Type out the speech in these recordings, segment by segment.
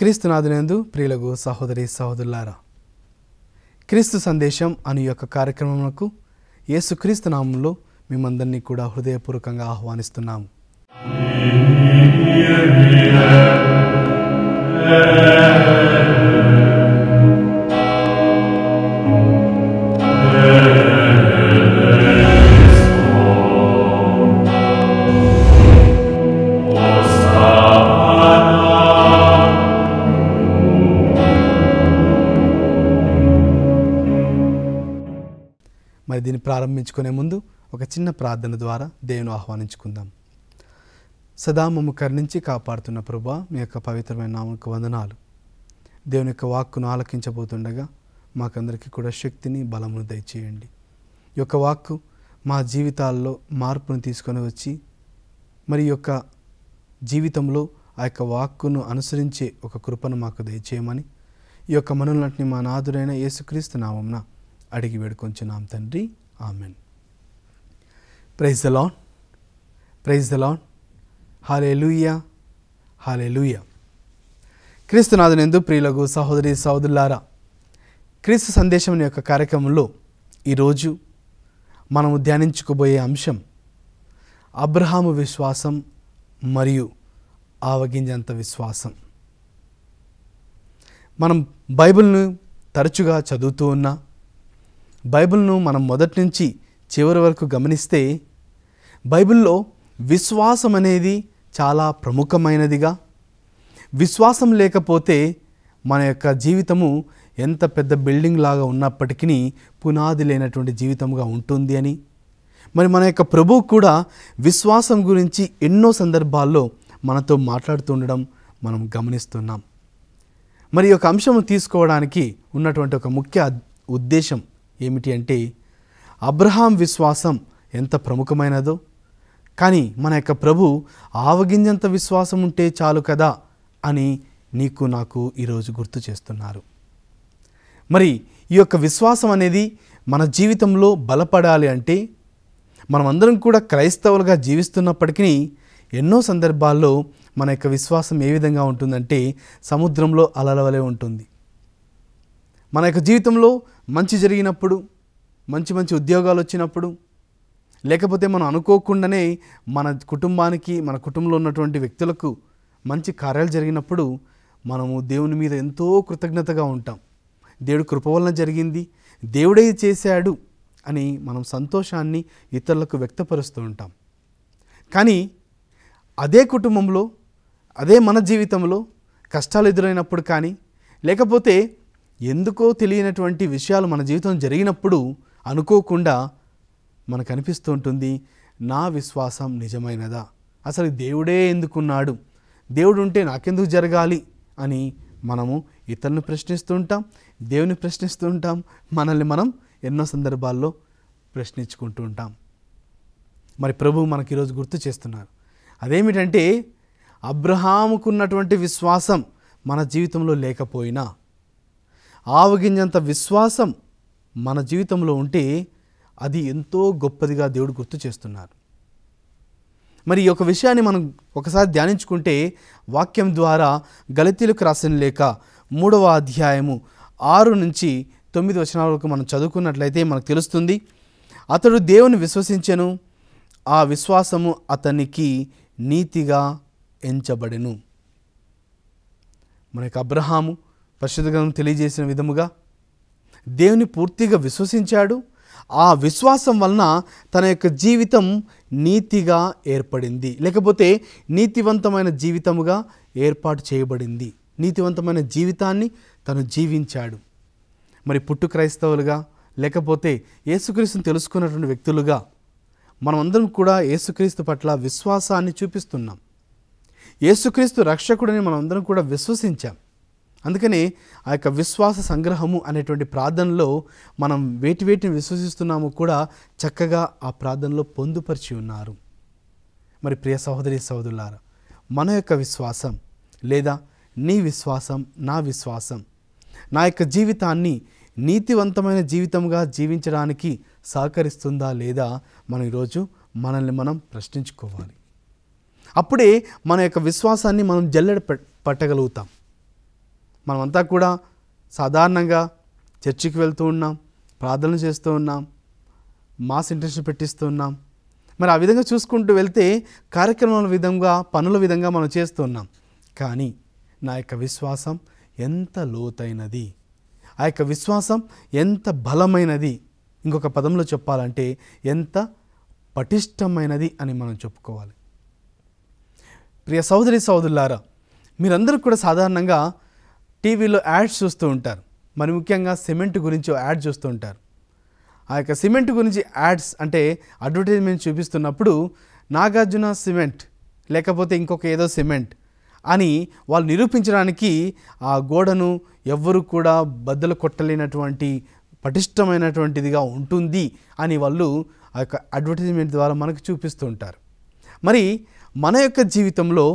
క్రీస్తునాథునందు ప్రియులకు సహోదరి సహోదరులారా క్రీస్తు సందేశం అని యొక్క కార్యక్రమంకు యేసుక్రీస్తు నామంలో మిమ్మందరినీ కూడా హృదయపూర్వకంగా ఆహ్వానిస్తున్నాము ప్రారంభించుకునే ముందు ఒక చిన్న ప్రార్థన ద్వారా దేవుని ఆహ్వానించుకుందాం సదా మమ్మ కరుణించి కాపాడుతున్న ప్రభా మీ యొక్క పవిత్రమైన నామకు వందనాలు దేవుని యొక్క వాక్కును ఆలకించబోతుండగా మాకందరికీ కూడా శక్తిని బలమును దయచేయండి ఈ యొక్క వాక్కు మా జీవితాల్లో మార్పును తీసుకొని వచ్చి మరి యొక్క జీవితంలో ఆ యొక్క వాక్కును అనుసరించే ఒక కృపను మాకు దయచేయమని ఈ యొక్క మనులన్నింటినీ మా నాదురైన యేసుక్రీస్తు నామంన అడిగి వేడుకొంచున్నాం తండ్రి ఆమెన్ ప్రైజ్ దలాన్ లాన్ praise the Lord hallelujah హాలే లూయ ఎందు ప్రియులకు సహోదరి సహోదరులారా క్రీస్తు సందేశం యొక్క కార్యక్రమంలో ఈరోజు మనము ధ్యానించుకోబోయే అంశం అబ్రహాము విశ్వాసం మరియు ఆవగింజంత విశ్వాసం మనం బైబిల్ను తరచుగా చదువుతూ ఉన్నా బైబిల్ను మనం మొదటి నుంచి చివరి వరకు గమనిస్తే బైబిల్లో విశ్వాసం అనేది చాలా ప్రముఖమైనదిగా విశ్వాసం లేకపోతే మన యొక్క జీవితము ఎంత పెద్ద బిల్డింగ్ లాగా ఉన్నప్పటికీ పునాది లేనటువంటి జీవితంగా ఉంటుంది అని మరి మన యొక్క ప్రభువు కూడా విశ్వాసం గురించి ఎన్నో సందర్భాల్లో మనతో మాట్లాడుతుండడం మనం గమనిస్తున్నాం మరి యొక్క అంశము తీసుకోవడానికి ఉన్నటువంటి ఒక ముఖ్య ఉద్దేశం ఏమిటి అంటే అబ్రహాం విశ్వాసం ఎంత ప్రముఖమైనదో కానీ మన యొక్క ప్రభు ఆవగింజంత విశ్వాసం ఉంటే చాలు కదా అని నీకు నాకు ఈరోజు గుర్తు చేస్తున్నారు మరి ఈ యొక్క విశ్వాసం అనేది మన జీవితంలో బలపడాలి అంటే మనమందరం కూడా క్రైస్తవులుగా జీవిస్తున్నప్పటికీ ఎన్నో సందర్భాల్లో మన యొక్క విశ్వాసం ఏ విధంగా ఉంటుందంటే సముద్రంలో అలలవలే ఉంటుంది మన యొక్క జీవితంలో మంచి జరిగినప్పుడు మంచి మంచి ఉద్యోగాలు వచ్చినప్పుడు లేకపోతే మనం అనుకోకుండానే మన కుటుంబానికి మన కుటుంబంలో ఉన్నటువంటి వ్యక్తులకు మంచి కార్యాలు జరిగినప్పుడు మనము దేవుని మీద ఎంతో కృతజ్ఞతగా ఉంటాం దేవుడు కృప వలన జరిగింది దేవుడే చేశాడు అని మనం సంతోషాన్ని ఇతరులకు వ్యక్తపరుస్తూ ఉంటాం కానీ అదే కుటుంబంలో అదే మన జీవితంలో కష్టాలు ఎదురైనప్పుడు కానీ లేకపోతే ఎందుకో తెలియనటువంటి విషయాలు మన జీవితం జరిగినప్పుడు అనుకోకుండా మనకు అనిపిస్తూ ఉంటుంది నా విశ్వాసం నిజమైనదా అసలు దేవుడే ఎందుకున్నాడు దేవుడు ఉంటే నాకెందుకు జరగాలి అని మనము ఇతరులను ప్రశ్నిస్తుంటాం దేవుని ప్రశ్నిస్తుంటాం మనల్ని మనం ఎన్నో సందర్భాల్లో ప్రశ్నించుకుంటూ ఉంటాం మరి ప్రభు మనకి ఈరోజు గుర్తు చేస్తున్నారు అదేమిటంటే అబ్రహాముకున్నటువంటి విశ్వాసం మన జీవితంలో లేకపోయినా ఆవగింజంత విశ్వాసం మన జీవితంలో ఉంటే అది ఎంతో గొప్పదిగా దేవుడు గుర్తు చేస్తున్నారు మరి ఈ యొక్క విషయాన్ని మనం ఒకసారి ధ్యానించుకుంటే వాక్యం ద్వారా గలతీలకు రాసిన లేక మూడవ అధ్యాయము ఆరు నుంచి తొమ్మిది వచనాల వరకు మనం చదువుకున్నట్లయితే మనకు తెలుస్తుంది అతడు దేవుని విశ్వసించెను ఆ విశ్వాసము అతనికి నీతిగా ఎంచబడెను మనకు అబ్రహాము పరిశుద్ధ గ్రంథం తెలియజేసిన విధముగా దేవుని పూర్తిగా విశ్వసించాడు ఆ విశ్వాసం వలన తన యొక్క జీవితం నీతిగా ఏర్పడింది లేకపోతే నీతివంతమైన జీవితముగా ఏర్పాటు చేయబడింది నీతివంతమైన జీవితాన్ని తను జీవించాడు మరి పుట్టు క్రైస్తవులుగా లేకపోతే యేసుక్రీస్తుని తెలుసుకున్నటువంటి వ్యక్తులుగా మనమందరం కూడా యేసుక్రీస్తు పట్ల విశ్వాసాన్ని చూపిస్తున్నాం యేసుక్రీస్తు రక్షకుడని మనమందరం కూడా విశ్వసించాం అందుకనే ఆ యొక్క విశ్వాస సంగ్రహము అనేటువంటి ప్రార్థనలో మనం వేటి వేటిని విశ్వసిస్తున్నాము కూడా చక్కగా ఆ ప్రార్థనలో పొందుపరిచి ఉన్నారు మరి ప్రియ సహోదరి సహోదరులారా మన యొక్క విశ్వాసం లేదా నీ విశ్వాసం నా విశ్వాసం నా యొక్క జీవితాన్ని నీతివంతమైన జీవితంగా జీవించడానికి సహకరిస్తుందా లేదా మనం ఈరోజు మనల్ని మనం ప్రశ్నించుకోవాలి అప్పుడే మన యొక్క విశ్వాసాన్ని మనం జల్లెడ పట్టగలుగుతాం మనమంతా కూడా సాధారణంగా చర్చికి వెళ్తూ ఉన్నాం ప్రార్థనలు చేస్తూ ఉన్నాం మాస్ ఇంటర్న్షిప్ పెట్టిస్తూ ఉన్నాం మరి ఆ విధంగా చూసుకుంటూ వెళ్తే కార్యక్రమాల విధంగా పనుల విధంగా మనం చేస్తున్నాం కానీ నా యొక్క విశ్వాసం ఎంత లోతైనది ఆ యొక్క విశ్వాసం ఎంత బలమైనది ఇంకొక పదంలో చెప్పాలంటే ఎంత పటిష్టమైనది అని మనం చెప్పుకోవాలి ప్రియ సౌదరి సహోదరులారా మీరందరూ కూడా సాధారణంగా టీవీలో యాడ్స్ చూస్తూ ఉంటారు మరి ముఖ్యంగా సిమెంట్ గురించి యాడ్ చూస్తూ ఉంటారు ఆ యొక్క సిమెంట్ గురించి యాడ్స్ అంటే అడ్వర్టైజ్మెంట్ చూపిస్తున్నప్పుడు నాగార్జున సిమెంట్ లేకపోతే ఇంకొక ఏదో సిమెంట్ అని వాళ్ళు నిరూపించడానికి ఆ గోడను ఎవ్వరు కూడా బద్దలు కొట్టలేనటువంటి పటిష్టమైనటువంటిదిగా ఉంటుంది అని వాళ్ళు ఆ యొక్క అడ్వర్టైజ్మెంట్ ద్వారా మనకు చూపిస్తూ ఉంటారు మరి మన యొక్క జీవితంలో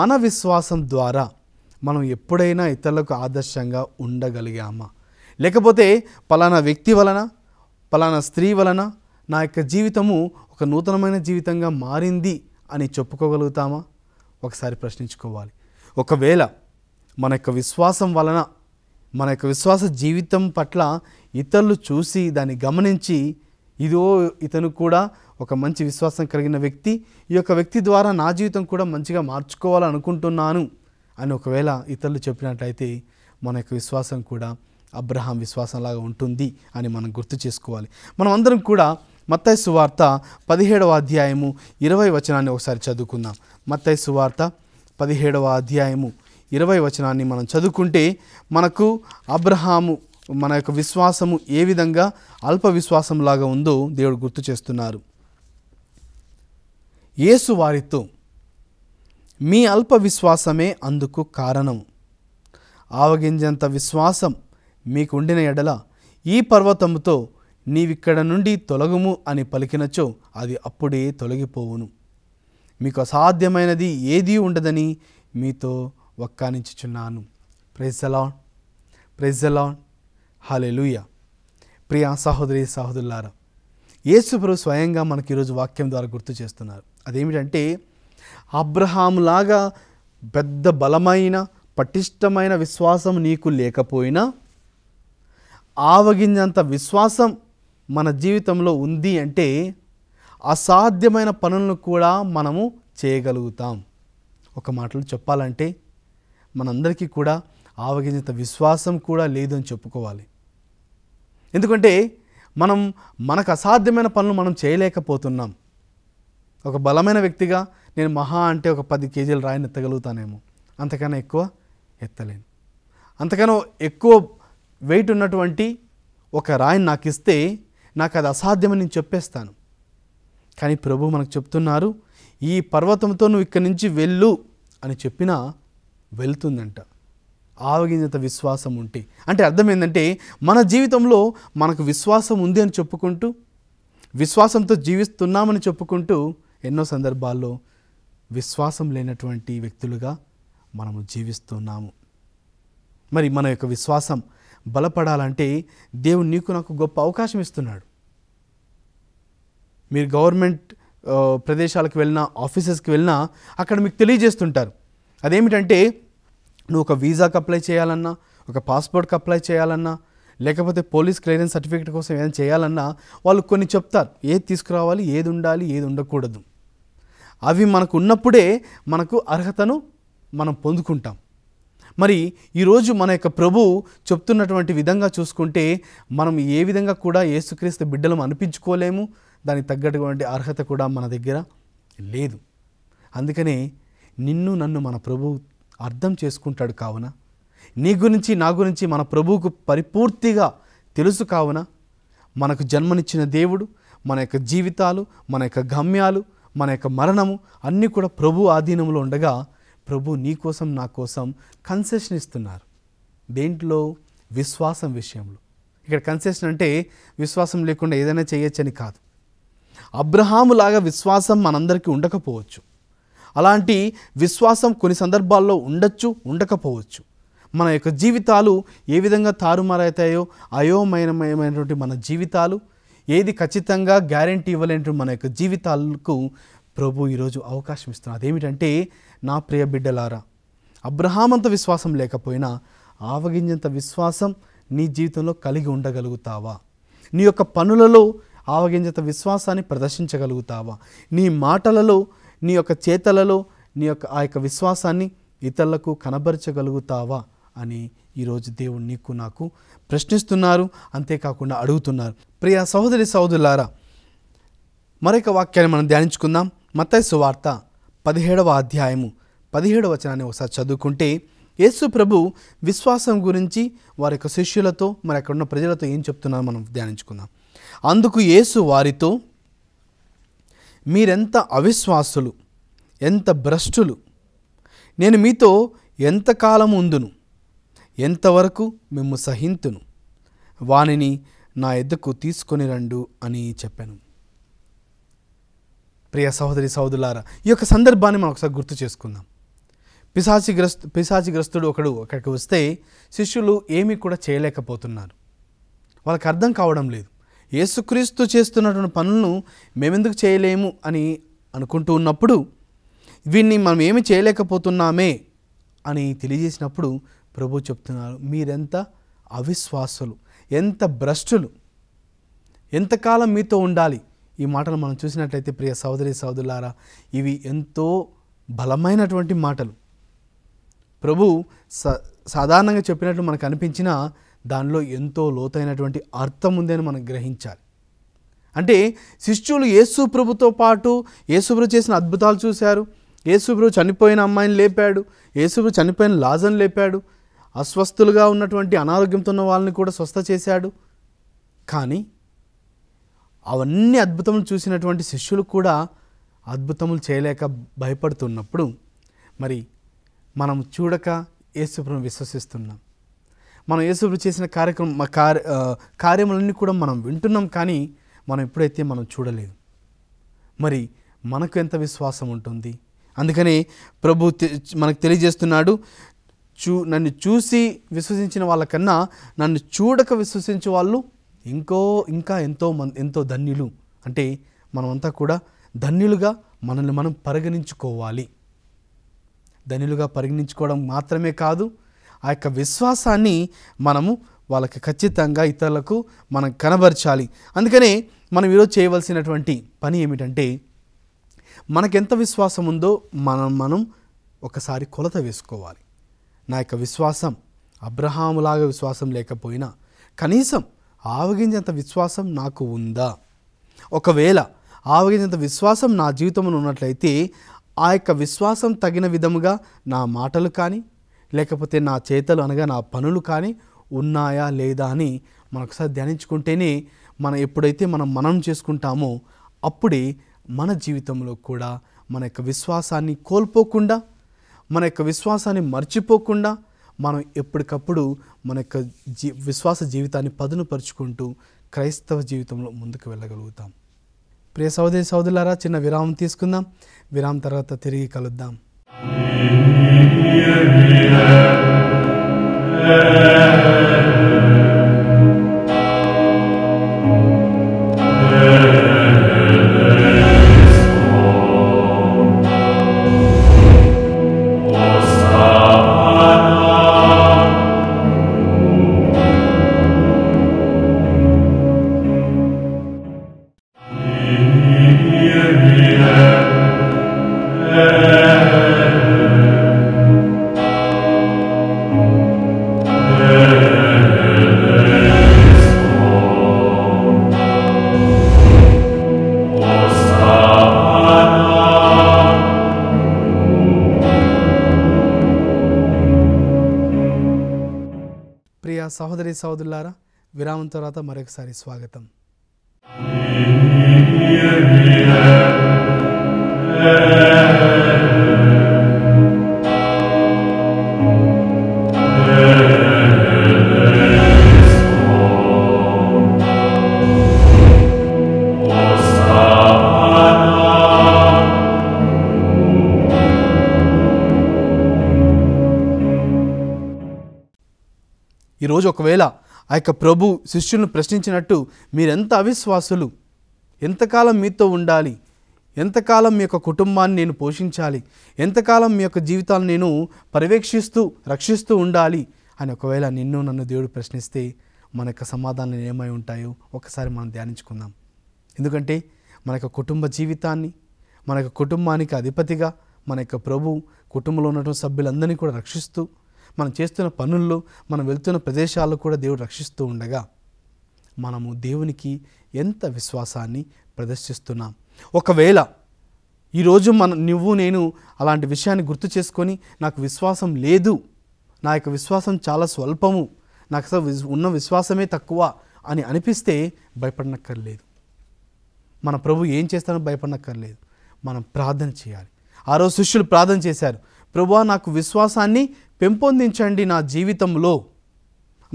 మన విశ్వాసం ద్వారా మనం ఎప్పుడైనా ఇతరులకు ఆదర్శంగా ఉండగలిగామా లేకపోతే పలానా వ్యక్తి వలన పలానా స్త్రీ వలన నా యొక్క జీవితము ఒక నూతనమైన జీవితంగా మారింది అని చెప్పుకోగలుగుతామా ఒకసారి ప్రశ్నించుకోవాలి ఒకవేళ మన యొక్క విశ్వాసం వలన మన యొక్క విశ్వాస జీవితం పట్ల ఇతరులు చూసి దాన్ని గమనించి ఇదో ఇతను కూడా ఒక మంచి విశ్వాసం కలిగిన వ్యక్తి ఈ యొక్క వ్యక్తి ద్వారా నా జీవితం కూడా మంచిగా మార్చుకోవాలనుకుంటున్నాను అని ఒకవేళ ఇతరులు చెప్పినట్లయితే మన యొక్క విశ్వాసం కూడా అబ్రహాం విశ్వాసంలాగా ఉంటుంది అని మనం గుర్తు చేసుకోవాలి మనం అందరం కూడా మత్తయ్య సువార్త పదిహేడవ అధ్యాయము ఇరవై వచనాన్ని ఒకసారి చదువుకుందాం మత్తయ్య సువార్త పదిహేడవ అధ్యాయము ఇరవై వచనాన్ని మనం చదువుకుంటే మనకు అబ్రహాము మన యొక్క విశ్వాసము ఏ విధంగా అల్ప విశ్వాసంలాగా ఉందో దేవుడు గుర్తు చేస్తున్నారు యేసు వారితో మీ అల్ప విశ్వాసమే అందుకు కారణం ఆవగింజంత విశ్వాసం మీకుండిన ఎడల ఈ పర్వతముతో నీవిక్కడ నుండి తొలగుము అని పలికినచో అది అప్పుడే తొలగిపోవును మీకు అసాధ్యమైనది ఏదీ ఉండదని మీతో ఒక్కానించుచున్నాను ప్రెజలాన్ ప్రెజలాన్ హలెలుయ ప్రియా సహోదరి సహోదరులారా యేసుప్రభు స్వయంగా మనకి ఈరోజు వాక్యం ద్వారా గుర్తు చేస్తున్నారు అదేమిటంటే అబ్రహాంలాగా పెద్ద బలమైన పటిష్టమైన విశ్వాసం నీకు లేకపోయినా ఆవగింజంత విశ్వాసం మన జీవితంలో ఉంది అంటే అసాధ్యమైన పనులను కూడా మనము చేయగలుగుతాం ఒక మాటలు చెప్పాలంటే మనందరికీ కూడా ఆవగింజంత విశ్వాసం కూడా లేదని చెప్పుకోవాలి ఎందుకంటే మనం మనకు అసాధ్యమైన పనులు మనం చేయలేకపోతున్నాం ఒక బలమైన వ్యక్తిగా నేను మహా అంటే ఒక పది కేజీలు రాయిని ఎత్తగలుగుతానేమో అంతకన్నా ఎక్కువ ఎత్తలేను అంతకన్నా ఎక్కువ వెయిట్ ఉన్నటువంటి ఒక రాయిని నాకు ఇస్తే నాకు అది అసాధ్యమని నేను చెప్పేస్తాను కానీ ప్రభు మనకు చెప్తున్నారు ఈ పర్వతంతో నువ్వు ఇక్కడి నుంచి వెళ్ళు అని చెప్పినా వెళ్తుందంట ఆవగింజత విశ్వాసం ఉంటే అంటే అర్థం ఏంటంటే మన జీవితంలో మనకు విశ్వాసం ఉంది అని చెప్పుకుంటూ విశ్వాసంతో జీవిస్తున్నామని చెప్పుకుంటూ ఎన్నో సందర్భాల్లో విశ్వాసం లేనటువంటి వ్యక్తులుగా మనము జీవిస్తున్నాము మరి మన యొక్క విశ్వాసం బలపడాలంటే దేవుడు నీకు నాకు గొప్ప అవకాశం ఇస్తున్నాడు మీరు గవర్నమెంట్ ప్రదేశాలకు వెళ్ళినా ఆఫీసెస్కి వెళ్ళినా అక్కడ మీకు తెలియజేస్తుంటారు అదేమిటంటే నువ్వు ఒక వీసాకి అప్లై చేయాలన్నా ఒక పాస్పోర్ట్కి అప్లై చేయాలన్నా లేకపోతే పోలీస్ క్లియరెన్స్ సర్టిఫికేట్ కోసం ఏదైనా చేయాలన్నా వాళ్ళు కొన్ని చెప్తారు ఏది తీసుకురావాలి ఏది ఉండాలి ఏది ఉండకూడదు అవి మనకు ఉన్నప్పుడే మనకు అర్హతను మనం పొందుకుంటాం మరి ఈరోజు మన యొక్క ప్రభు చెప్తున్నటువంటి విధంగా చూసుకుంటే మనం ఏ విధంగా కూడా యేసుక్రీస్తు బిడ్డలం అనిపించుకోలేము దానికి తగ్గటువంటి అర్హత కూడా మన దగ్గర లేదు అందుకనే నిన్ను నన్ను మన ప్రభు అర్థం చేసుకుంటాడు కావున నీ గురించి నా గురించి మన ప్రభువుకు పరిపూర్తిగా తెలుసు కావున మనకు జన్మనిచ్చిన దేవుడు మన యొక్క జీవితాలు మన యొక్క గమ్యాలు మన యొక్క మరణము అన్నీ కూడా ప్రభు ఆధీనంలో ఉండగా ప్రభు నీ కోసం నా కోసం కన్సెషన్ ఇస్తున్నారు దేంట్లో విశ్వాసం విషయంలో ఇక్కడ కన్సెషన్ అంటే విశ్వాసం లేకుండా ఏదైనా చేయొచ్చని కాదు అబ్రహాములాగా విశ్వాసం మనందరికీ ఉండకపోవచ్చు అలాంటి విశ్వాసం కొన్ని సందర్భాల్లో ఉండొచ్చు ఉండకపోవచ్చు మన యొక్క జీవితాలు ఏ విధంగా తారుమారవుతాయో అయోమయమైనటువంటి మన జీవితాలు ఏది ఖచ్చితంగా గ్యారంటీ ఇవ్వలేని మన యొక్క జీవితాలకు ప్రభు ఈరోజు అవకాశం ఇస్తున్నారు అదేమిటంటే నా ప్రియ బిడ్డలారా అబ్రహామంత విశ్వాసం లేకపోయినా ఆవగింజంత విశ్వాసం నీ జీవితంలో కలిగి ఉండగలుగుతావా నీ యొక్క పనులలో ఆవగింజంత విశ్వాసాన్ని ప్రదర్శించగలుగుతావా నీ మాటలలో నీ యొక్క చేతలలో నీ యొక్క ఆ యొక్క విశ్వాసాన్ని ఇతరులకు కనబరచగలుగుతావా అని ఈరోజు దేవుడు నీకు నాకు ప్రశ్నిస్తున్నారు అంతేకాకుండా అడుగుతున్నారు ప్రియ సహోదరి సహోదరులారా మరొక వాక్యాన్ని మనం ధ్యానించుకుందాం మతైసు వార్త పదిహేడవ అధ్యాయము పదిహేడవ వచనాన్ని ఒకసారి చదువుకుంటే యేసు ప్రభు విశ్వాసం గురించి వారి యొక్క శిష్యులతో మరి అక్కడ ఉన్న ప్రజలతో ఏం చెప్తున్నారో మనం ధ్యానించుకుందాం అందుకు యేసు వారితో మీరెంత అవిశ్వాసులు ఎంత భ్రష్టులు నేను మీతో ఎంతకాలం ఉందును ఎంతవరకు మేము సహింతును వానిని నా ఎద్దకు తీసుకొని రండు అని చెప్పాను ప్రియ సహోదరి సహోదరులారా ఈ యొక్క సందర్భాన్ని మనం ఒకసారి గుర్తు చేసుకుందాం పిశాచిగ్రస్తు గ్రస్తుడు ఒకడు అక్కడికి వస్తే శిష్యులు ఏమీ కూడా చేయలేకపోతున్నారు వాళ్ళకి అర్థం కావడం లేదు యేసుక్రీస్తు చేస్తున్నటువంటి పనులను మేమెందుకు చేయలేము అని అనుకుంటూ ఉన్నప్పుడు వీన్ని మనం ఏమి చేయలేకపోతున్నామే అని తెలియజేసినప్పుడు ప్రభు చెప్తున్నారు మీరెంత అవిశ్వాసులు ఎంత భ్రష్టులు ఎంతకాలం మీతో ఉండాలి ఈ మాటలు మనం చూసినట్లయితే ప్రియ సోదరి సోదరులారా ఇవి ఎంతో బలమైనటువంటి మాటలు ప్రభు సాధారణంగా చెప్పినట్లు మనకు అనిపించిన దానిలో ఎంతో లోతైనటువంటి అర్థం ఉందని మనం గ్రహించాలి అంటే శిష్యులు యేసు ప్రభుతో పాటు యేసుప్రభు చేసిన అద్భుతాలు చూశారు యేసుప్రభు చనిపోయిన అమ్మాయిని లేపాడు యేసుప్రభు చనిపోయిన లాజను లేపాడు అస్వస్థులుగా ఉన్నటువంటి అనారోగ్యంతో ఉన్న వాళ్ళని కూడా స్వస్థ చేశాడు కానీ అవన్నీ అద్భుతములు చూసినటువంటి శిష్యులు కూడా అద్భుతములు చేయలేక భయపడుతున్నప్పుడు మరి మనం చూడక యేసుప్రభు విశ్వసిస్తున్నాం మనం యేసుప్రభు చేసిన కార్యక్రమం కార్య కార్యములన్నీ కూడా మనం వింటున్నాం కానీ మనం ఎప్పుడైతే మనం చూడలేదు మరి మనకు ఎంత విశ్వాసం ఉంటుంది అందుకనే ప్రభు మనకు తెలియజేస్తున్నాడు చూ నన్ను చూసి విశ్వసించిన వాళ్ళకన్నా నన్ను చూడక విశ్వసించే వాళ్ళు ఇంకో ఇంకా ఎంతో మన్ ఎంతో ధన్యులు అంటే మనమంతా కూడా ధన్యులుగా మనల్ని మనం పరిగణించుకోవాలి ధన్యులుగా పరిగణించుకోవడం మాత్రమే కాదు ఆ యొక్క విశ్వాసాన్ని మనము వాళ్ళకి ఖచ్చితంగా ఇతరులకు మనం కనబరచాలి అందుకనే మనం ఈరోజు చేయవలసినటువంటి పని ఏమిటంటే మనకెంత విశ్వాసం ఉందో మనం మనం ఒకసారి కొలత వేసుకోవాలి నా యొక్క విశ్వాసం అబ్రహాములాగా విశ్వాసం లేకపోయినా కనీసం ఆవగించేంత విశ్వాసం నాకు ఉందా ఒకవేళ ఆవగించేంత విశ్వాసం నా జీవితంలో ఉన్నట్లయితే ఆ యొక్క విశ్వాసం తగిన విధముగా నా మాటలు కానీ లేకపోతే నా చేతలు అనగా నా పనులు కానీ ఉన్నాయా లేదా అని మనొకసారి ధ్యానించుకుంటేనే మనం ఎప్పుడైతే మనం మనం చేసుకుంటామో అప్పుడే మన జీవితంలో కూడా మన యొక్క విశ్వాసాన్ని కోల్పోకుండా మన యొక్క విశ్వాసాన్ని మర్చిపోకుండా మనం ఎప్పటికప్పుడు మన యొక్క జీ విశ్వాస జీవితాన్ని పదునుపరుచుకుంటూ క్రైస్తవ జీవితంలో ముందుకు వెళ్ళగలుగుతాం ప్రియ సౌదయ సౌదులారా చిన్న విరామం తీసుకుందాం విరామం తర్వాత తిరిగి కలుద్దాం Yeah. సోదరి సోదరులారా విరామం తర్వాత మరొకసారి స్వాగతం ఈరోజు ఒకవేళ ఆ యొక్క ప్రభు శిష్యులను ప్రశ్నించినట్టు మీరెంత అవిశ్వాసులు ఎంతకాలం మీతో ఉండాలి ఎంతకాలం మీ యొక్క కుటుంబాన్ని నేను పోషించాలి ఎంతకాలం మీ యొక్క జీవితాన్ని నేను పర్యవేక్షిస్తూ రక్షిస్తూ ఉండాలి అని ఒకవేళ నిన్ను నన్ను దేవుడు ప్రశ్నిస్తే మన యొక్క సమాధానాలు ఏమై ఉంటాయో ఒకసారి మనం ధ్యానించుకుందాం ఎందుకంటే మన యొక్క కుటుంబ జీవితాన్ని మన యొక్క కుటుంబానికి అధిపతిగా మన యొక్క ప్రభు కుటుంబంలో ఉన్నటువంటి సభ్యులందరినీ కూడా రక్షిస్తూ మనం చేస్తున్న పనుల్లో మనం వెళ్తున్న ప్రదేశాల్లో కూడా దేవుడు రక్షిస్తూ ఉండగా మనము దేవునికి ఎంత విశ్వాసాన్ని ప్రదర్శిస్తున్నాం ఒకవేళ ఈరోజు మన నువ్వు నేను అలాంటి విషయాన్ని గుర్తు చేసుకొని నాకు విశ్వాసం లేదు నా యొక్క విశ్వాసం చాలా స్వల్పము నాకు అసలు ఉన్న విశ్వాసమే తక్కువ అని అనిపిస్తే భయపడనక్కర్లేదు మన ప్రభు ఏం చేస్తానో భయపడనక్కర్లేదు మనం ప్రార్థన చేయాలి ఆ రోజు శిష్యులు ప్రార్థన చేశారు ప్రభు నాకు విశ్వాసాన్ని పెంపొందించండి నా జీవితంలో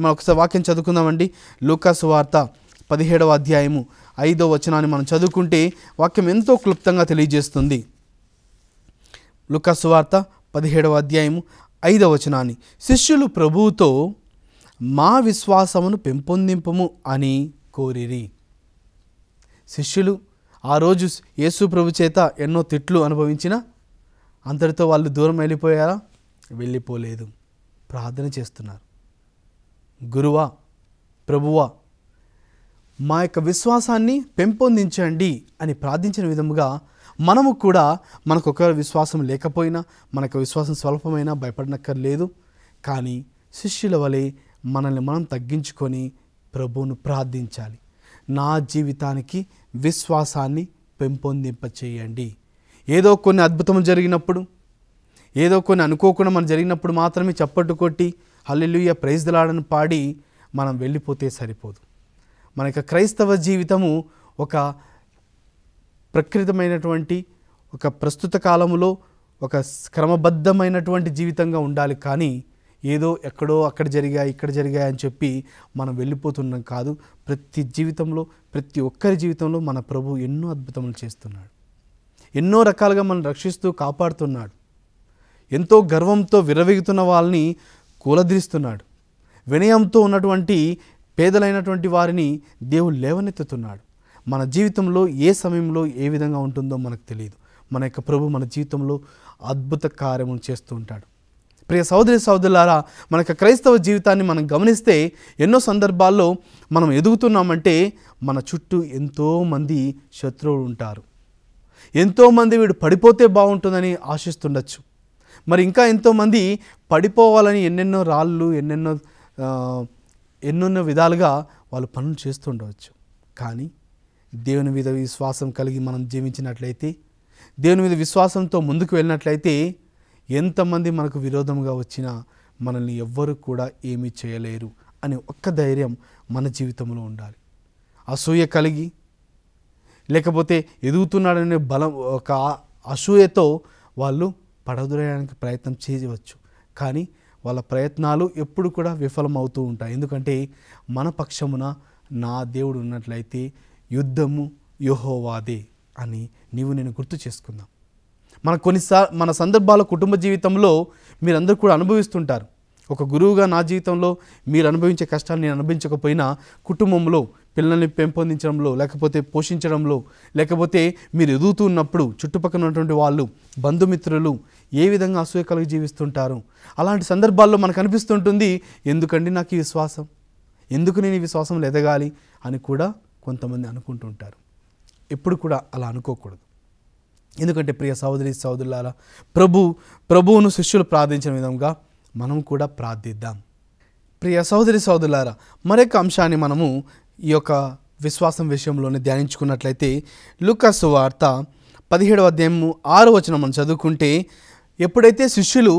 మనం ఒకసారి వాక్యం చదువుకుందామండి లూకాసు వార్త పదిహేడవ అధ్యాయము ఐదో వచనాన్ని మనం చదువుకుంటే వాక్యం ఎంతో క్లుప్తంగా తెలియజేస్తుంది లుకాసు వార్త పదిహేడవ అధ్యాయము ఐదవ వచనాన్ని శిష్యులు ప్రభువుతో మా విశ్వాసమును పెంపొందింపము అని కోరిరి శిష్యులు ఆ రోజు యేసు ప్రభు చేత ఎన్నో తిట్లు అనుభవించిన అందరితో వాళ్ళు దూరం వెళ్ళిపోయారా వెళ్ళిపోలేదు ప్రార్థన చేస్తున్నారు గురువా ప్రభువా మా యొక్క విశ్వాసాన్ని పెంపొందించండి అని ప్రార్థించిన విధముగా మనము కూడా మనకు ఒకవేళ విశ్వాసం లేకపోయినా మనకు విశ్వాసం స్వల్పమైనా భయపడనక్కర్లేదు కానీ శిష్యుల వలె మనల్ని మనం తగ్గించుకొని ప్రభువును ప్రార్థించాలి నా జీవితానికి విశ్వాసాన్ని పెంపొందింపచేయండి ఏదో కొన్ని అద్భుతం జరిగినప్పుడు ఏదో కొన్ని అనుకోకుండా మనం జరిగినప్పుడు మాత్రమే చప్పట్టు కొట్టి హల్లెలుయ్య ప్రైజ్లాడని పాడి మనం వెళ్ళిపోతే సరిపోదు మన యొక్క క్రైస్తవ జీవితము ఒక ప్రకృతమైనటువంటి ఒక ప్రస్తుత కాలంలో ఒక క్రమబద్ధమైనటువంటి జీవితంగా ఉండాలి కానీ ఏదో ఎక్కడో అక్కడ జరిగాయి ఇక్కడ జరిగాయి అని చెప్పి మనం వెళ్ళిపోతున్నాం కాదు ప్రతి జీవితంలో ప్రతి ఒక్కరి జీవితంలో మన ప్రభు ఎన్నో అద్భుతములు చేస్తున్నాడు ఎన్నో రకాలుగా మనం రక్షిస్తూ కాపాడుతున్నాడు ఎంతో గర్వంతో విరవేగుతున్న వాళ్ళని కూలదీస్తున్నాడు వినయంతో ఉన్నటువంటి పేదలైనటువంటి వారిని దేవుడు లేవనెత్తుతున్నాడు మన జీవితంలో ఏ సమయంలో ఏ విధంగా ఉంటుందో మనకు తెలియదు మన యొక్క ప్రభు మన జీవితంలో అద్భుత కార్యము చేస్తూ ఉంటాడు ప్రియ సహోదరి సహోదరులారా మన యొక్క క్రైస్తవ జీవితాన్ని మనం గమనిస్తే ఎన్నో సందర్భాల్లో మనం ఎదుగుతున్నామంటే మన చుట్టూ ఎంతోమంది శత్రువులు ఉంటారు ఎంతోమంది వీడు పడిపోతే బాగుంటుందని ఆశిస్తుండొచ్చు మరి ఇంకా ఎంతోమంది పడిపోవాలని ఎన్నెన్నో రాళ్ళు ఎన్నెన్నో ఎన్నెన్నో విధాలుగా వాళ్ళు పనులు చేస్తుండవచ్చు కానీ దేవుని మీద విశ్వాసం కలిగి మనం జీవించినట్లయితే దేవుని మీద విశ్వాసంతో ముందుకు వెళ్ళినట్లయితే ఎంతమంది మనకు విరోధంగా వచ్చినా మనల్ని ఎవ్వరు కూడా ఏమీ చేయలేరు అనే ఒక్క ధైర్యం మన జీవితంలో ఉండాలి అసూయ కలిగి లేకపోతే ఎదుగుతున్నాడనే బలం ఒక అసూయతో వాళ్ళు పడదురేయడానికి ప్రయత్నం చేయవచ్చు కానీ వాళ్ళ ప్రయత్నాలు ఎప్పుడు కూడా విఫలమవుతూ ఉంటాయి ఎందుకంటే మన పక్షమున నా దేవుడు ఉన్నట్లయితే యుద్ధము యోహోవాదే అని నీవు నేను గుర్తు చేసుకుందాం మన కొన్నిసార్ మన సందర్భాల కుటుంబ జీవితంలో మీరందరూ కూడా అనుభవిస్తుంటారు ఒక గురువుగా నా జీవితంలో మీరు అనుభవించే కష్టాలు నేను అనుభవించకపోయినా కుటుంబంలో పిల్లల్ని పెంపొందించడంలో లేకపోతే పోషించడంలో లేకపోతే మీరు ఎదుగుతూ ఉన్నప్పుడు చుట్టుపక్కల ఉన్నటువంటి వాళ్ళు బంధుమిత్రులు ఏ విధంగా అసూయ కలిగి జీవిస్తుంటారు అలాంటి సందర్భాల్లో మనకు అనిపిస్తుంటుంది ఎందుకండి నాకు ఈ విశ్వాసం ఎందుకు నేను ఈ విశ్వాసంలో ఎదగాలి అని కూడా కొంతమంది అనుకుంటుంటారు ఎప్పుడు కూడా అలా అనుకోకూడదు ఎందుకంటే ప్రియ సహోదరి సహోదరులారా ప్రభు ప్రభువును శిష్యులు ప్రార్థించిన విధంగా మనం కూడా ప్రార్థిద్దాం ప్రియ సహోదరి సహోదరులారా మరొక అంశాన్ని మనము ఈ యొక్క విశ్వాసం విషయంలోనే ధ్యానించుకున్నట్లయితే లూకాసు వార్త పదిహేడవ అధ్యాయము ఆరు వచనం మనం చదువుకుంటే ఎప్పుడైతే శిష్యులు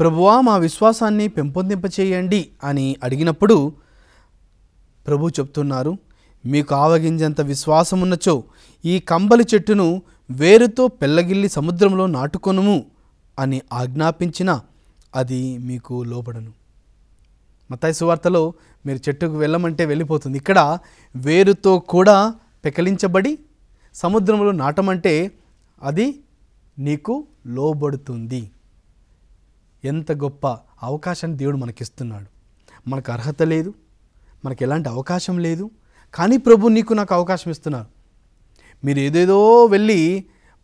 ప్రభువా మా విశ్వాసాన్ని పెంపొందింపచేయండి అని అడిగినప్పుడు ప్రభు చెప్తున్నారు మీకు ఆవగింజంత విశ్వాసమున్నచో ఈ కంబలి చెట్టును వేరుతో పెళ్ళగిల్లి సముద్రంలో నాటుకొనుము అని ఆజ్ఞాపించిన అది మీకు లోపడను మతాయి సువార్తలో మీరు చెట్టుకు వెళ్ళమంటే వెళ్ళిపోతుంది ఇక్కడ వేరుతో కూడా పెకలించబడి సముద్రంలో నాటమంటే అది నీకు లోబడుతుంది ఎంత గొప్ప అవకాశాన్ని దేవుడు మనకిస్తున్నాడు మనకు అర్హత లేదు మనకు ఎలాంటి అవకాశం లేదు కానీ ప్రభు నీకు నాకు అవకాశం ఇస్తున్నారు మీరు ఏదేదో వెళ్ళి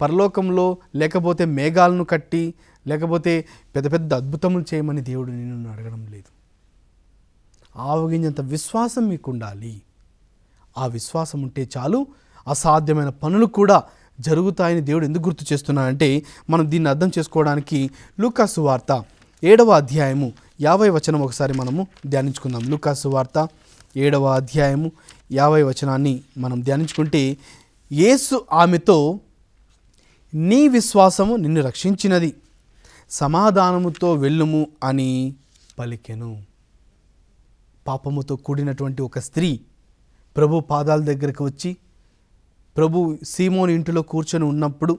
పరలోకంలో లేకపోతే మేఘాలను కట్టి లేకపోతే పెద్ద పెద్ద అద్భుతములు చేయమని దేవుడు నేను అడగడం లేదు ఆవగించేంత విశ్వాసం మీకు ఉండాలి ఆ విశ్వాసం ఉంటే చాలు అసాధ్యమైన పనులు కూడా జరుగుతాయని దేవుడు ఎందుకు గుర్తు చేస్తున్నా అంటే మనం దీన్ని అర్థం చేసుకోవడానికి లూకాసు వార్త ఏడవ అధ్యాయము యాభై వచనం ఒకసారి మనము ధ్యానించుకుందాం లూకాసు వార్త ఏడవ అధ్యాయము యాభై వచనాన్ని మనం ధ్యానించుకుంటే యేసు ఆమెతో నీ విశ్వాసము నిన్ను రక్షించినది సమాధానముతో వెళ్ళుము అని పలికెను పాపముతో కూడినటువంటి ఒక స్త్రీ ప్రభు పాదాల దగ్గరకు వచ్చి ప్రభు సీమోని ఇంటిలో కూర్చొని ఉన్నప్పుడు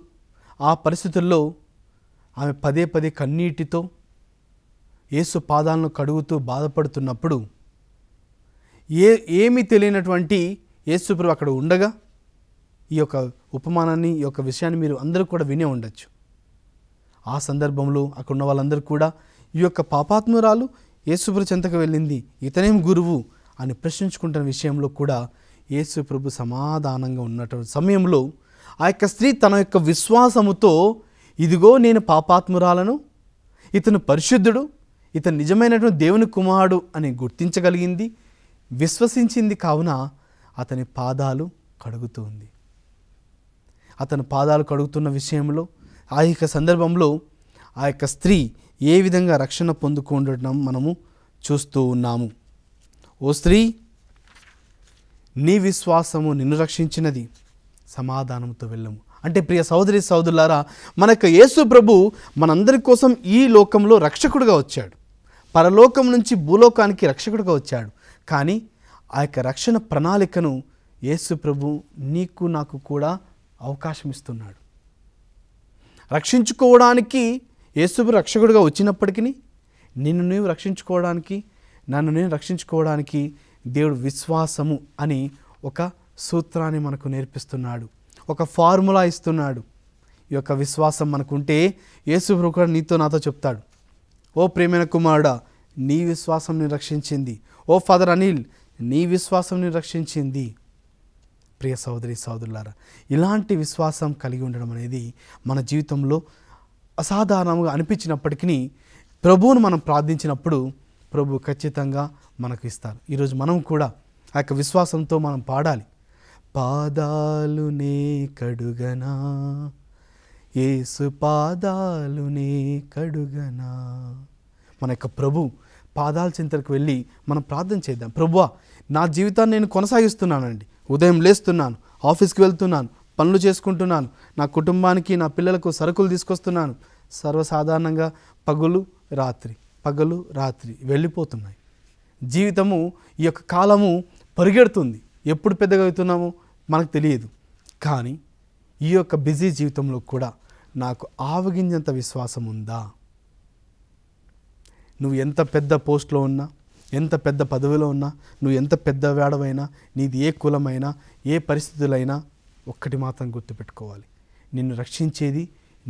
ఆ పరిస్థితుల్లో ఆమె పదే పదే కన్నీటితో యేసు పాదాలను కడుగుతూ బాధపడుతున్నప్పుడు ఏ ఏమీ తెలియనటువంటి ప్రభు అక్కడ ఉండగా ఈ యొక్క ఉపమానాన్ని ఈ యొక్క విషయాన్ని మీరు అందరూ కూడా వినే ఉండొచ్చు ఆ సందర్భంలో అక్కడ ఉన్న వాళ్ళందరూ కూడా ఈ యొక్క పాపాత్మురాలు యేసుప్రభు చెంతకు వెళ్ళింది ఇతనేం గురువు అని ప్రశ్నించుకుంటున్న విషయంలో కూడా యేసు ప్రభు సమాధానంగా ఉన్నటువంటి సమయంలో ఆ యొక్క స్త్రీ తన యొక్క విశ్వాసముతో ఇదిగో నేను పాపాత్మురాలను ఇతను పరిశుద్ధుడు ఇతను నిజమైనటువంటి దేవుని కుమారుడు అని గుర్తించగలిగింది విశ్వసించింది కావున అతని పాదాలు కడుగుతుంది అతని పాదాలు కడుగుతున్న విషయంలో ఆ యొక్క సందర్భంలో ఆ యొక్క స్త్రీ ఏ విధంగా రక్షణ పొందుకుండటం మనము చూస్తూ ఉన్నాము ఓ స్త్రీ నీ విశ్వాసము నిన్ను రక్షించినది సమాధానంతో వెళ్ళము అంటే ప్రియ సహోదరి సహోదరులారా యొక్క యేసు ప్రభు మనందరి కోసం ఈ లోకంలో రక్షకుడుగా వచ్చాడు పరలోకం నుంచి భూలోకానికి రక్షకుడుగా వచ్చాడు కానీ ఆ యొక్క రక్షణ ప్రణాళికను యేసు ప్రభు నీకు నాకు కూడా అవకాశం ఇస్తున్నాడు రక్షించుకోవడానికి యేసుబు రక్షకుడిగా వచ్చినప్పటికీ నిన్ను నీవు రక్షించుకోవడానికి నన్ను నేను రక్షించుకోవడానికి దేవుడు విశ్వాసము అని ఒక సూత్రాన్ని మనకు నేర్పిస్తున్నాడు ఒక ఫార్ములా ఇస్తున్నాడు ఈ యొక్క విశ్వాసం మనకుంటే యేసు కూడా నీతో నాతో చెప్తాడు ఓ ప్రేమైన కుమారుడా నీ విశ్వాసం నేను రక్షించింది ఓ ఫాదర్ అనిల్ నీ విశ్వాసం నేను రక్షించింది ప్రియ సోదరి సోదరులారా ఇలాంటి విశ్వాసం కలిగి ఉండడం అనేది మన జీవితంలో అసాధారణంగా అనిపించినప్పటికీ ప్రభువును మనం ప్రార్థించినప్పుడు ప్రభు ఖచ్చితంగా మనకు ఇస్తారు ఈరోజు మనం కూడా ఆ యొక్క విశ్వాసంతో మనం పాడాలి పాదాలు నే కడుగనా ఏసు పాదాలు నే కడుగనా మన యొక్క ప్రభు పాదాల చింతలకు వెళ్ళి మనం ప్రార్థన చేద్దాం ప్రభువా నా జీవితాన్ని నేను కొనసాగిస్తున్నానండి ఉదయం లేస్తున్నాను ఆఫీస్కి వెళ్తున్నాను పనులు చేసుకుంటున్నాను నా కుటుంబానికి నా పిల్లలకు సరుకులు తీసుకొస్తున్నాను సర్వసాధారణంగా పగులు రాత్రి పగలు రాత్రి వెళ్ళిపోతున్నాయి జీవితము ఈ యొక్క కాలము పరిగెడుతుంది ఎప్పుడు పెద్దగా అవుతున్నామో మనకు తెలియదు కానీ ఈ యొక్క బిజీ జీవితంలో కూడా నాకు ఆవగింజంత విశ్వాసం ఉందా నువ్వు ఎంత పెద్ద పోస్ట్లో ఉన్నా ఎంత పెద్ద పదవిలో ఉన్నా నువ్వు ఎంత పెద్ద వేడవైనా నీది ఏ కులమైనా ఏ పరిస్థితులైనా ఒక్కటి మాత్రం గుర్తుపెట్టుకోవాలి నిన్ను రక్షించేది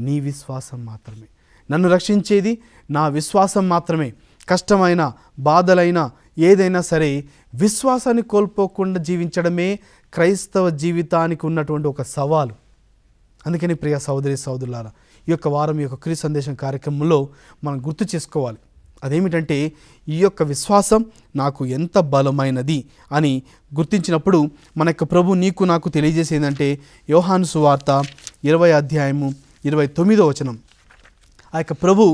నీ విశ్వాసం మాత్రమే నన్ను రక్షించేది నా విశ్వాసం మాత్రమే కష్టమైన బాధలైనా ఏదైనా సరే విశ్వాసాన్ని కోల్పోకుండా జీవించడమే క్రైస్తవ జీవితానికి ఉన్నటువంటి ఒక సవాలు అందుకని ప్రియ సౌదరి సోదరులారా ఈ యొక్క వారం ఈ యొక్క క్రీ సందేశం కార్యక్రమంలో మనం గుర్తు చేసుకోవాలి అదేమిటంటే ఈ యొక్క విశ్వాసం నాకు ఎంత బలమైనది అని గుర్తించినప్పుడు మన యొక్క ప్రభు నీకు నాకు తెలియజేసేదంటే యోహాను సువార్త ఇరవై అధ్యాయము ఇరవై తొమ్మిదో వచనం ఆ యొక్క ప్రభు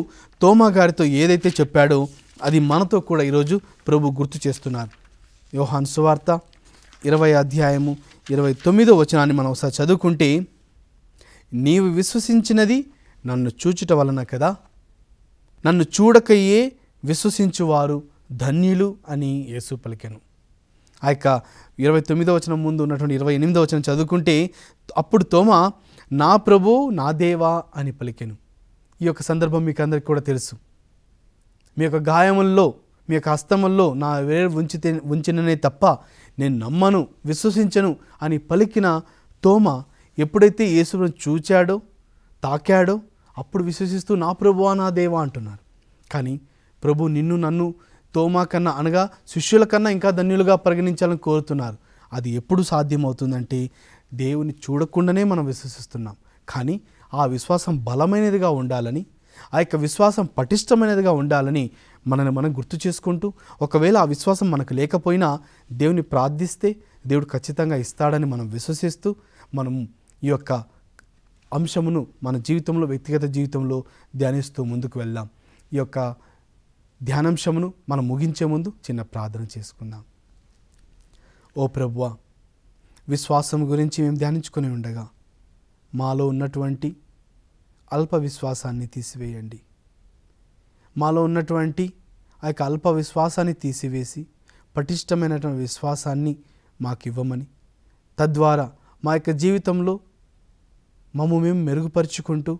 తోమా గారితో ఏదైతే చెప్పాడో అది మనతో కూడా ఈరోజు ప్రభు గుర్తు చేస్తున్నారు యోహాను సువార్త ఇరవై అధ్యాయము ఇరవై తొమ్మిదో వచనాన్ని మనం ఒకసారి చదువుకుంటే నీవు విశ్వసించినది నన్ను చూచుట వలన కదా నన్ను చూడకయ్యే విశ్వసించువారు ధన్యులు అని యేసు పలికెను ఆ యొక్క ఇరవై తొమ్మిదో వచనం ముందు ఉన్నటువంటి ఇరవై ఎనిమిదో వచనం చదువుకుంటే అప్పుడు తోమ నా ప్రభు నా దేవా అని పలికెను ఈ యొక్క సందర్భం మీకు అందరికీ కూడా తెలుసు మీ యొక్క గాయముల్లో మీ యొక్క అస్తమంలో నా వేరు ఉంచితే ఉంచిననే తప్ప నేను నమ్మను విశ్వసించను అని పలికిన తోమ ఎప్పుడైతే యేసును చూచాడో తాకాడో అప్పుడు విశ్వసిస్తూ నా ప్రభువా నా దేవా అంటున్నారు కానీ ప్రభు నిన్ను నన్ను తోమా కన్నా అనగా శిష్యుల కన్నా ఇంకా ధన్యులుగా పరిగణించాలని కోరుతున్నారు అది ఎప్పుడు సాధ్యమవుతుందంటే దేవుని చూడకుండానే మనం విశ్వసిస్తున్నాం కానీ ఆ విశ్వాసం బలమైనదిగా ఉండాలని ఆ యొక్క విశ్వాసం పటిష్టమైనదిగా ఉండాలని మనల్ని మనం గుర్తు చేసుకుంటూ ఒకవేళ ఆ విశ్వాసం మనకు లేకపోయినా దేవుని ప్రార్థిస్తే దేవుడు ఖచ్చితంగా ఇస్తాడని మనం విశ్వసిస్తూ మనం ఈ యొక్క అంశమును మన జీవితంలో వ్యక్తిగత జీవితంలో ధ్యానిస్తూ ముందుకు వెళ్దాం ఈ యొక్క ధ్యానాంశమును మనం ముగించే ముందు చిన్న ప్రార్థన చేసుకుందాం ఓ ప్రభు విశ్వాసం గురించి మేము ధ్యానించుకుని ఉండగా మాలో ఉన్నటువంటి అల్ప విశ్వాసాన్ని తీసివేయండి మాలో ఉన్నటువంటి ఆ యొక్క అల్ప విశ్వాసాన్ని తీసివేసి పటిష్టమైనటువంటి విశ్వాసాన్ని మాకు ఇవ్వమని తద్వారా మా యొక్క జీవితంలో మమ్మ మేము మెరుగుపరుచుకుంటూ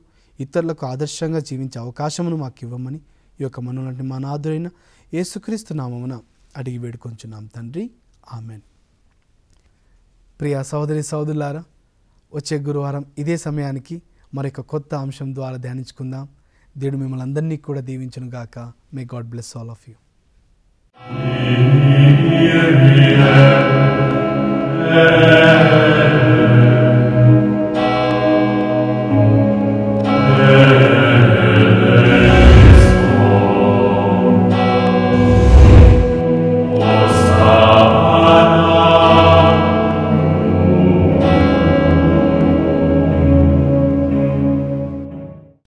ఇతరులకు ఆదర్శంగా జీవించే అవకాశమును మాకు ఇవ్వమని ఈ యొక్క మనలాంటి మా నాదురైన యేసుక్రీస్తు నామమున అడిగి వేడుకొంచున్నాం తండ్రి ఆమెన్ ప్రియా సహోదరి సహోదరులారా వచ్చే గురువారం ఇదే సమయానికి మరొక కొత్త అంశం ద్వారా ధ్యానించుకుందాం దేవుడు మిమ్మల్ని అందరినీ కూడా దీవించను గాక may God bless all of you Yeah.